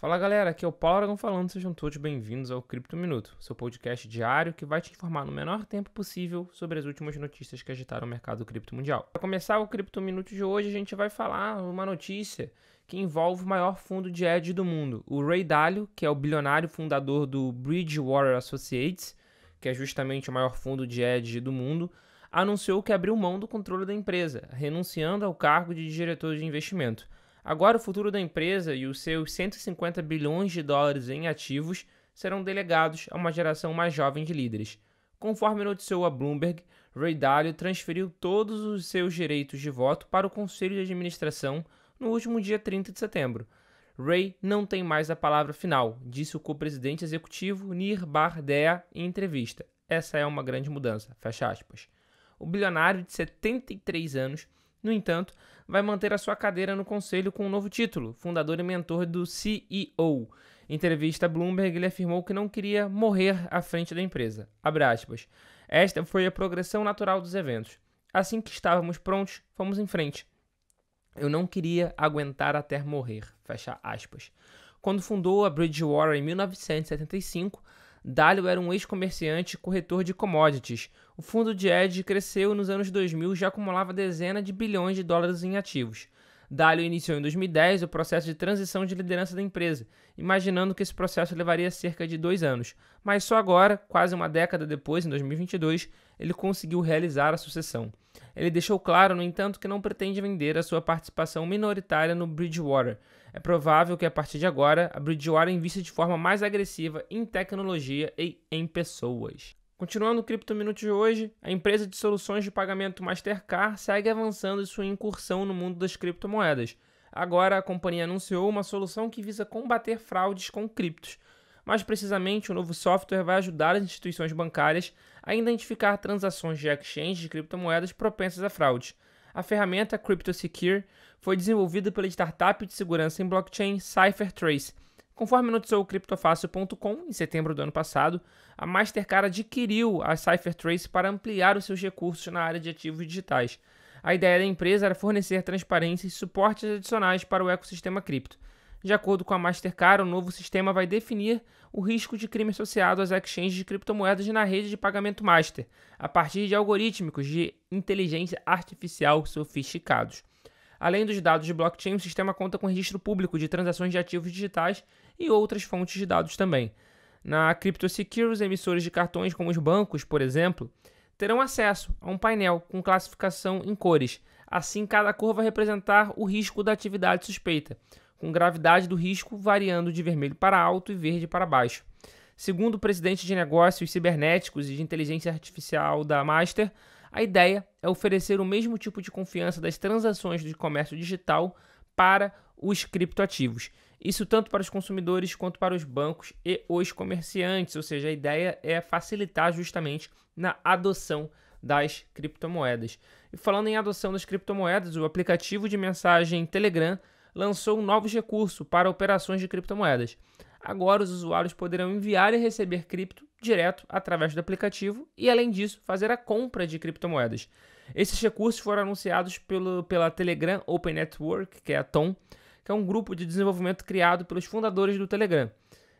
Fala galera, aqui é o Paulo Aragão falando, sejam todos bem-vindos ao Cripto Minuto, seu podcast diário que vai te informar no menor tempo possível sobre as últimas notícias que agitaram o mercado cripto mundial. Para começar o Cripto Minuto de hoje, a gente vai falar uma notícia que envolve o maior fundo de hedge do mundo, o Ray Dalio, que é o bilionário fundador do Bridgewater Associates, que é justamente o maior fundo de hedge do mundo, anunciou que abriu mão do controle da empresa, renunciando ao cargo de diretor de investimento. Agora, o futuro da empresa e os seus 150 bilhões de dólares em ativos serão delegados a uma geração mais jovem de líderes. Conforme noticiou a Bloomberg, Ray Dalio transferiu todos os seus direitos de voto para o Conselho de Administração no último dia 30 de setembro. Ray não tem mais a palavra final, disse o co-presidente executivo Nir Bardea em entrevista. Essa é uma grande mudança, fecha aspas. O bilionário de 73 anos no entanto, vai manter a sua cadeira no conselho com um novo título, fundador e mentor do CEO. Em entrevista a Bloomberg, ele afirmou que não queria morrer à frente da empresa. Aspas, Esta foi a progressão natural dos eventos. Assim que estávamos prontos, fomos em frente. Eu não queria aguentar até morrer. Fecha aspas. Quando fundou a Bridgewater em 1975, Dalio era um ex-comerciante e corretor de commodities. O fundo de Edge cresceu nos anos 2000 e já acumulava dezenas de bilhões de dólares em ativos. Dalio iniciou em 2010 o processo de transição de liderança da empresa, imaginando que esse processo levaria cerca de dois anos. Mas só agora, quase uma década depois, em 2022, ele conseguiu realizar a sucessão. Ele deixou claro, no entanto, que não pretende vender a sua participação minoritária no Bridgewater. É provável que, a partir de agora, a Bridgewater invista de forma mais agressiva em tecnologia e em pessoas. Continuando o Cripto de hoje, a empresa de soluções de pagamento Mastercard segue avançando em sua incursão no mundo das criptomoedas. Agora, a companhia anunciou uma solução que visa combater fraudes com criptos. Mais precisamente, o novo software vai ajudar as instituições bancárias a identificar transações de exchange de criptomoedas propensas a fraude. A ferramenta CryptoSecure foi desenvolvida pela startup de segurança em blockchain CipherTrace Conforme noticiou o criptofácil.com em setembro do ano passado, a Mastercard adquiriu a CipherTrace para ampliar os seus recursos na área de ativos digitais. A ideia da empresa era fornecer transparência e suportes adicionais para o ecossistema cripto. De acordo com a Mastercard, o novo sistema vai definir o risco de crime associado às exchanges de criptomoedas na rede de pagamento master, a partir de algorítmicos de inteligência artificial sofisticados. Além dos dados de blockchain, o sistema conta com registro público de transações de ativos digitais e outras fontes de dados também. Na CryptoSecure, os emissores de cartões, como os bancos, por exemplo, terão acesso a um painel com classificação em cores. Assim, cada cor vai representar o risco da atividade suspeita, com gravidade do risco variando de vermelho para alto e verde para baixo. Segundo o presidente de negócios cibernéticos e de inteligência artificial da Master, a ideia é oferecer o mesmo tipo de confiança das transações de comércio digital para os criptoativos. Isso tanto para os consumidores quanto para os bancos e os comerciantes, ou seja, a ideia é facilitar justamente na adoção das criptomoedas. E falando em adoção das criptomoedas, o aplicativo de mensagem Telegram lançou um novo recurso para operações de criptomoedas. Agora os usuários poderão enviar e receber cripto direto através do aplicativo e, além disso, fazer a compra de criptomoedas. Esses recursos foram anunciados pelo, pela Telegram Open Network, que é a TOM, que é um grupo de desenvolvimento criado pelos fundadores do Telegram.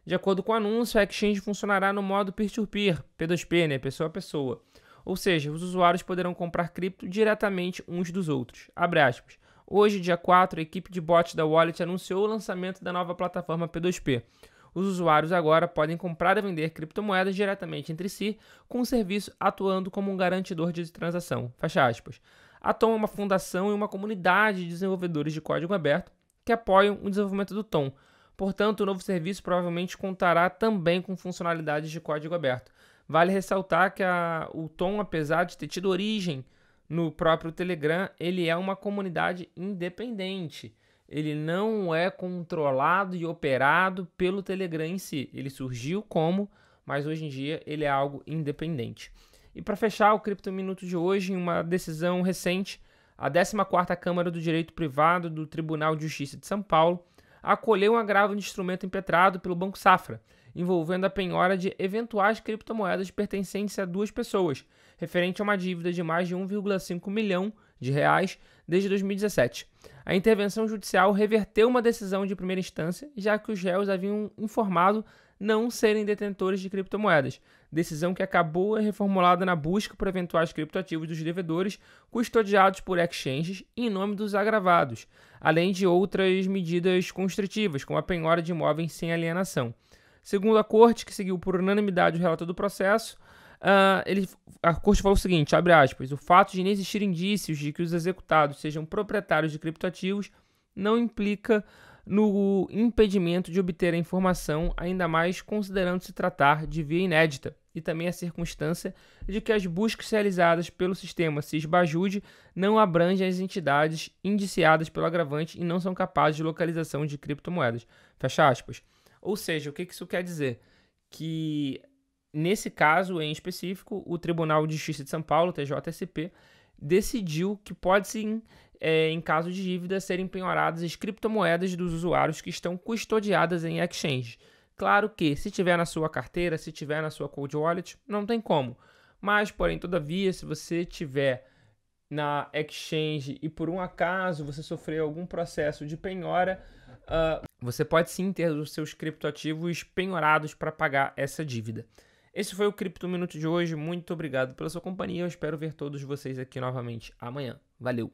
De acordo com o anúncio, a exchange funcionará no modo peer-to-peer, -peer, to peer p 2 p né, pessoa a pessoa. Ou seja, os usuários poderão comprar cripto diretamente uns dos outros. Abre aspas. Hoje, dia 4, a equipe de bots da Wallet anunciou o lançamento da nova plataforma P2P. Os usuários agora podem comprar e vender criptomoedas diretamente entre si, com o serviço atuando como um garantidor de transação. Fecha aspas. A Tom é uma fundação e uma comunidade de desenvolvedores de código aberto que apoiam o desenvolvimento do Tom. Portanto, o novo serviço provavelmente contará também com funcionalidades de código aberto. Vale ressaltar que a, o Tom, apesar de ter tido origem no próprio Telegram, ele é uma comunidade independente ele não é controlado e operado pelo Telegram em si. Ele surgiu como, mas hoje em dia ele é algo independente. E para fechar o Cripto Minuto de hoje, em uma decisão recente, a 14ª Câmara do Direito Privado do Tribunal de Justiça de São Paulo acolheu um agravo de instrumento impetrado pelo Banco Safra, envolvendo a penhora de eventuais criptomoedas pertencentes a duas pessoas, referente a uma dívida de mais de 1,5 milhão de reais desde 2017. A intervenção judicial reverteu uma decisão de primeira instância, já que os réus haviam informado não serem detentores de criptomoedas, decisão que acabou reformulada na busca por eventuais criptoativos dos devedores custodiados por exchanges em nome dos agravados, além de outras medidas constritivas, como a penhora de imóveis sem alienação. Segundo a corte, que seguiu por unanimidade o relator do processo, Uh, ele, a corte falou o seguinte, abre aspas, o fato de não existir indícios de que os executados sejam proprietários de criptoativos não implica no impedimento de obter a informação, ainda mais considerando se tratar de via inédita, e também a circunstância de que as buscas realizadas pelo sistema sis não abrangem as entidades indiciadas pelo agravante e não são capazes de localização de criptomoedas. Fecha aspas. Ou seja, o que isso quer dizer? Que nesse caso em específico, o Tribunal de Justiça de São Paulo, TJSP, decidiu que pode sim, é, em caso de dívida, serem penhoradas as criptomoedas dos usuários que estão custodiadas em exchange. Claro que, se tiver na sua carteira, se tiver na sua cold wallet, não tem como. Mas, porém, todavia, se você tiver na exchange e por um acaso você sofrer algum processo de penhora, uh, você pode sim ter os seus criptoativos penhorados para pagar essa dívida. Esse foi o Cripto Minuto de hoje. Muito obrigado pela sua companhia. Eu espero ver todos vocês aqui novamente amanhã. Valeu!